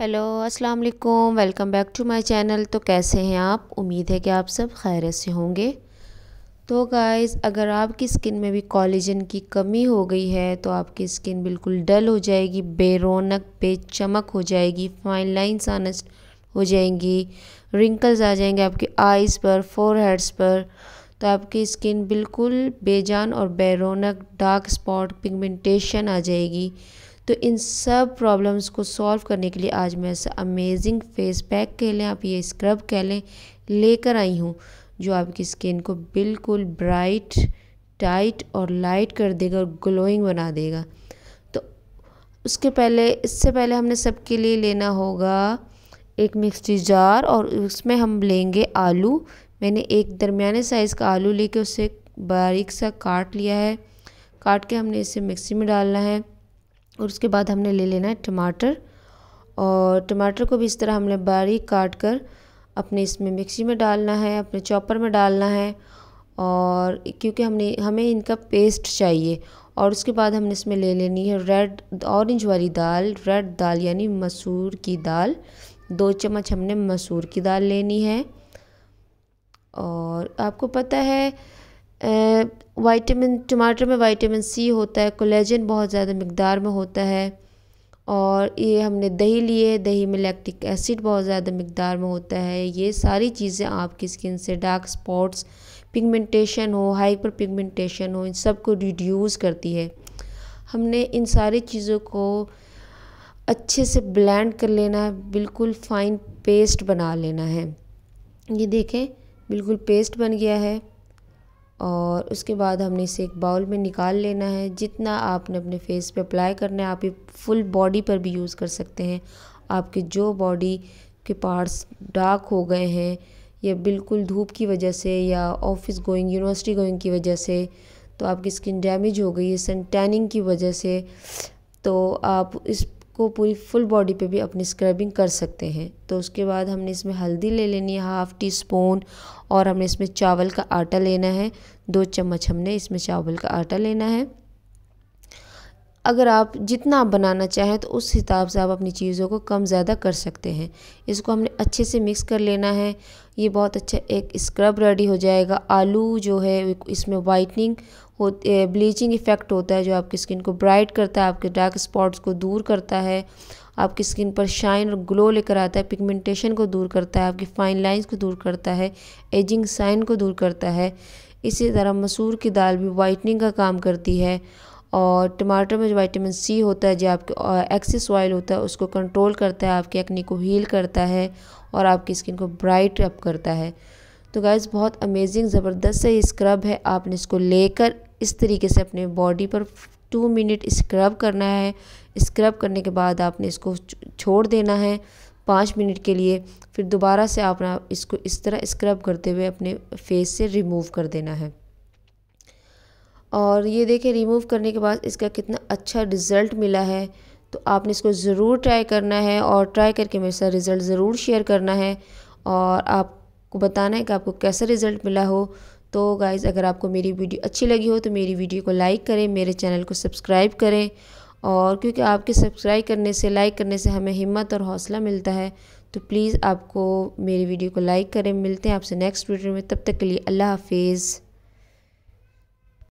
hello अस्सलाम वालेकुम welcome back to my channel तो कैसे हैं आप उम्मीद है कि आप सब खैर से होंगे तो गाइस अगर आपकी स्किन में भी कॉलेजन की कमी हो गई है तो आपकी स्किन बिल्कुल डल हो जाएगी बेरोनक बेचमक हो जाएगी फाइन लाइन्स आना हो जाएंगी रिंकल्स आ जाएंगे आपके आइज़ पर फोर हेड्स पर तो आपकी स्किन बिल्कुल बेजान और बेरोनक डार्क स्पॉट पिगमेंटेशन आ जाएगी तो इन सब प्रॉब्लम्स को सॉल्व करने के लिए आज मैं ऐसा अमेजिंग फेस पैक कह लें आप ये स्क्रब कह लें लेकर आई हूँ जो आपकी स्किन को बिल्कुल ब्राइट टाइट और लाइट कर देगा और ग्लोइंग बना देगा तो उसके पहले इससे पहले हमने सबके लिए लेना होगा एक मिक्सी जार और उसमें हम लेंगे आलू मैंने एक दरमियाने साइज़ का आलू लेके उसे बारीक सा काट लिया है काट के हमने इसे मिक्सी में डालना है और उसके बाद हमने ले लेना है टमाटर और टमाटर को भी इस तरह हमने बारीक काट कर अपने इसमें मिक्सी में डालना है अपने चॉपर में डालना है और क्योंकि हमने हमें इनका पेस्ट चाहिए और उसके बाद हमने इसमें ले लेनी है रेड ऑरेंज वाली दाल रेड दाल यानी मसूर की दाल दो चम्मच हमने मसूर की दाल लेनी है और आपको पता है वाइटामिन टमाटर में वाइटामिन सी होता है कोलेजन बहुत ज़्यादा मकदार में होता है और ये हमने दही लिए दही में लैक्टिक एसिड बहुत ज़्यादा मकदार में होता है ये सारी चीज़ें आपकी स्किन से डार्क स्पॉट्स पिगमेंटेशन हो हाइपर पिगमेंटेशन हो इन सब को रिड्यूस करती है हमने इन सारी चीज़ों को अच्छे से ब्लेंड कर लेना है बिल्कुल फाइन पेस्ट बना लेना है ये देखें बिल्कुल पेस्ट बन गया है और उसके बाद हमने इसे एक बाउल में निकाल लेना है जितना आपने अपने फेस पे अप्लाई करना है आप ये फुल बॉडी पर भी यूज़ कर सकते हैं आपके जो बॉडी के पार्ट्स डार्क हो गए हैं या बिल्कुल धूप की वजह से या ऑफिस गोइंग यूनिवर्सिटी गोइंग की वजह से तो आपकी स्किन डैमेज हो गई है सन टैनिंग की वजह से तो आप इस को पूरी फुल बॉडी पे भी अपनी स्क्रबिंग कर सकते हैं तो उसके बाद हमने इसमें हल्दी ले लेनी है हाफ़ टी स्पून और हमने इसमें चावल का आटा लेना है दो चम्मच हमने इसमें चावल का आटा लेना है अगर आप जितना आप बनाना चाहें तो उस हिसाब से आप अपनी चीज़ों को कम ज़्यादा कर सकते हैं इसको हमने अच्छे से मिक्स कर लेना है ये बहुत अच्छा एक स्क्रब रेडी हो जाएगा आलू जो है इसमें वाइटनिंग ब्लीचिंग इफ़ेक्ट होता है जो आपकी स्किन को ब्राइट करता है आपके डार्क स्पॉट्स को दूर करता है आपकी स्किन पर शाइन और ग्लो लेकर आता है पिगमेंटेशन को दूर करता है आपकी फाइन लाइंस को दूर करता है एजिंग साइन को दूर करता है इसी तरह मसूर की दाल भी वाइटनिंग का काम करती है और टमाटर में जो वाइटामिन सी होता है जो आपके एक्सेस ऑयल होता है उसको कंट्रोल करता है आपके एक्नी को हील करता है और आपकी स्किन को ब्राइट अप करता है तो गाइज बहुत अमेजिंग ज़बरदस्त है ये स्क्रब है आपने इसको लेकर इस तरीके से अपने बॉडी पर टू मिनट स्क्रब करना है स्क्रब करने के बाद आपने इसको छोड़ देना है पाँच मिनट के लिए फिर दोबारा से आपने इसको इस तरह स्क्रब करते हुए अपने फेस से रिमूव कर देना है और ये देखें रिमूव करने के बाद इसका कितना अच्छा रिज़ल्ट मिला है तो आपने इसको ज़रूर ट्राई करना है और ट्राई करके मेरे साथ रिज़ल्ट ज़रूर शेयर करना है और आपको बताना है कि आपको कैसा रिज़ल्ट मिला हो तो गाइज़ अगर आपको मेरी वीडियो अच्छी लगी हो तो मेरी वीडियो को लाइक करें मेरे चैनल को सब्सक्राइब करें और क्योंकि आपके सब्सक्राइब करने से लाइक करने से हमें हिम्मत और हौसला मिलता है तो प्लीज़ आपको मेरी वीडियो को लाइक करें मिलते हैं आपसे नेक्स्ट वीडियो में तब तक के लिए अल्लाह हाफिज़